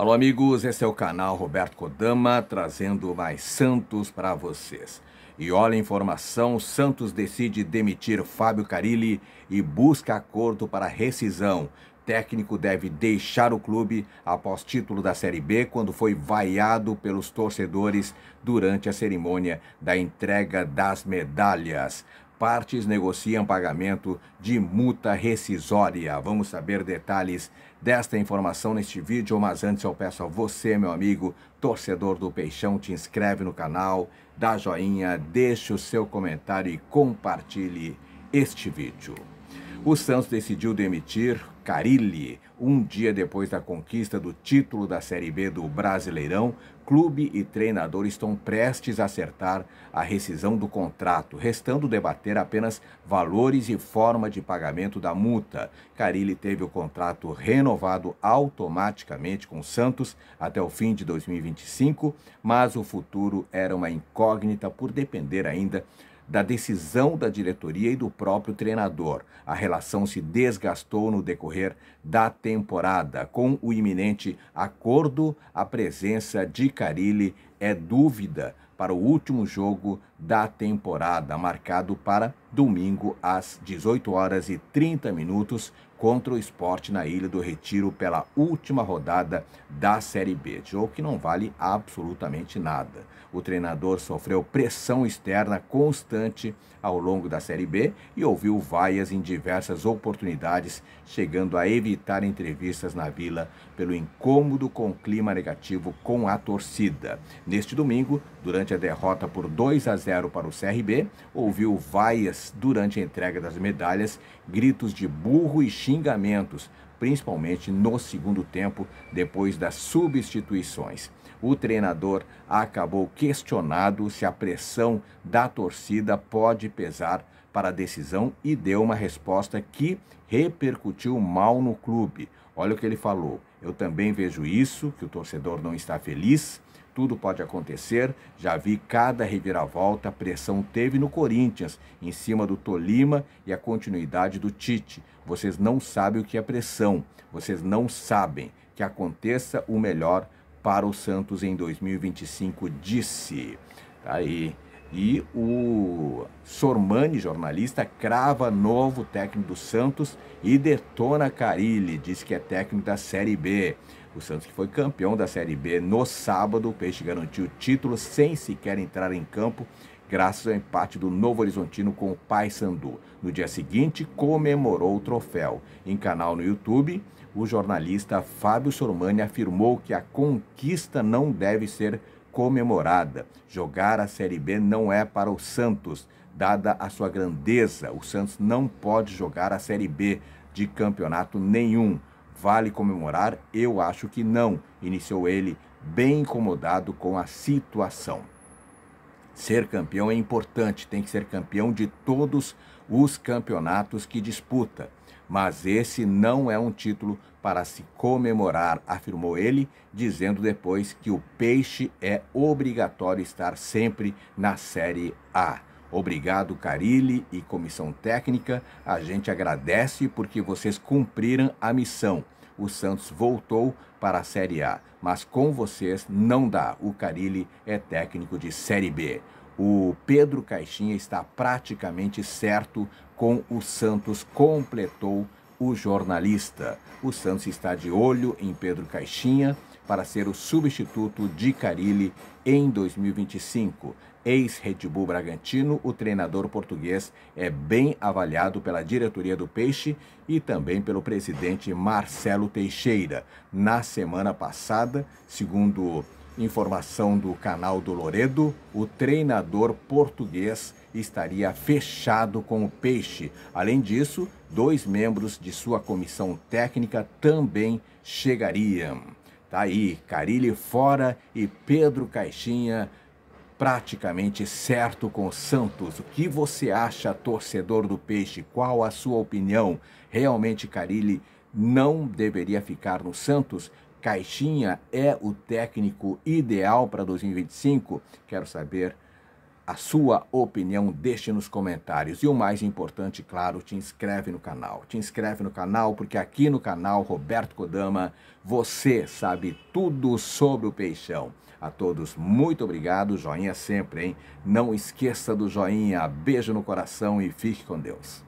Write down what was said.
Alô, amigos, esse é o canal Roberto Kodama trazendo mais Santos para vocês. E olha a informação: Santos decide demitir Fábio Carilli e busca acordo para rescisão. Técnico deve deixar o clube após título da Série B, quando foi vaiado pelos torcedores durante a cerimônia da entrega das medalhas. Partes negociam pagamento de multa rescisória. Vamos saber detalhes desta informação neste vídeo, mas antes eu peço a você, meu amigo, torcedor do Peixão, te inscreve no canal, dá joinha, deixe o seu comentário e compartilhe este vídeo. O Santos decidiu demitir Carilli um dia depois da conquista do título da Série B do Brasileirão. Clube e treinador estão prestes a acertar a rescisão do contrato, restando debater apenas valores e forma de pagamento da multa. Carilli teve o contrato renovado automaticamente com o Santos até o fim de 2025, mas o futuro era uma incógnita por depender ainda da decisão da diretoria e do próprio treinador. A relação se desgastou no decorrer da temporada. Com o iminente acordo, a presença de Carilli é dúvida para o último jogo da temporada, marcado para domingo às 18 horas e 30 minutos contra o esporte na Ilha do Retiro pela última rodada da Série B, jogo que não vale absolutamente nada. O treinador sofreu pressão externa constante ao longo da Série B e ouviu vaias em diversas oportunidades, chegando a evitar entrevistas na Vila pelo incômodo com o clima negativo com a torcida. Neste domingo, durante a derrota por 2 a 0 para o CRB, ouviu vaias Durante a entrega das medalhas, gritos de burro e xingamentos, principalmente no segundo tempo, depois das substituições. O treinador acabou questionado se a pressão da torcida pode pesar para a decisão e deu uma resposta que repercutiu mal no clube. Olha o que ele falou. Eu também vejo isso, que o torcedor não está feliz tudo pode acontecer. Já vi cada reviravolta, a pressão teve no Corinthians, em cima do Tolima e a continuidade do Tite. Vocês não sabem o que é pressão. Vocês não sabem que aconteça o melhor para o Santos em 2025, disse. Tá aí. E o Sormani, jornalista, crava novo técnico do Santos e detona Carilli, diz que é técnico da Série B. O Santos que foi campeão da Série B no sábado, o Peixe garantiu o título sem sequer entrar em campo, graças ao empate do Novo Horizontino com o Paysandu. No dia seguinte, comemorou o troféu. Em canal no YouTube, o jornalista Fábio Sormani afirmou que a conquista não deve ser comemorada. Jogar a Série B não é para o Santos, dada a sua grandeza. O Santos não pode jogar a Série B de campeonato nenhum. Vale comemorar? Eu acho que não, iniciou ele, bem incomodado com a situação. Ser campeão é importante, tem que ser campeão de todos os campeonatos que disputa. Mas esse não é um título para se comemorar, afirmou ele, dizendo depois que o Peixe é obrigatório estar sempre na Série A. Obrigado, Carilli e comissão técnica. A gente agradece porque vocês cumpriram a missão. O Santos voltou para a Série A, mas com vocês não dá. O Carilli é técnico de Série B o Pedro Caixinha está praticamente certo com o Santos, completou o jornalista. O Santos está de olho em Pedro Caixinha para ser o substituto de Carilli em 2025. Ex-Red Bull Bragantino, o treinador português é bem avaliado pela diretoria do Peixe e também pelo presidente Marcelo Teixeira. Na semana passada, segundo Informação do canal do Loredo: o treinador português estaria fechado com o peixe. Além disso, dois membros de sua comissão técnica também chegariam. Tá aí, Carilli fora e Pedro Caixinha praticamente certo com Santos. O que você acha, torcedor do Peixe? Qual a sua opinião? Realmente Carilli não deveria ficar no Santos? Caixinha é o técnico ideal para 2025? Quero saber a sua opinião, deixe nos comentários. E o mais importante, claro, te inscreve no canal. Te inscreve no canal porque aqui no canal Roberto Kodama você sabe tudo sobre o peixão. A todos, muito obrigado. Joinha sempre, hein? Não esqueça do joinha. Beijo no coração e fique com Deus.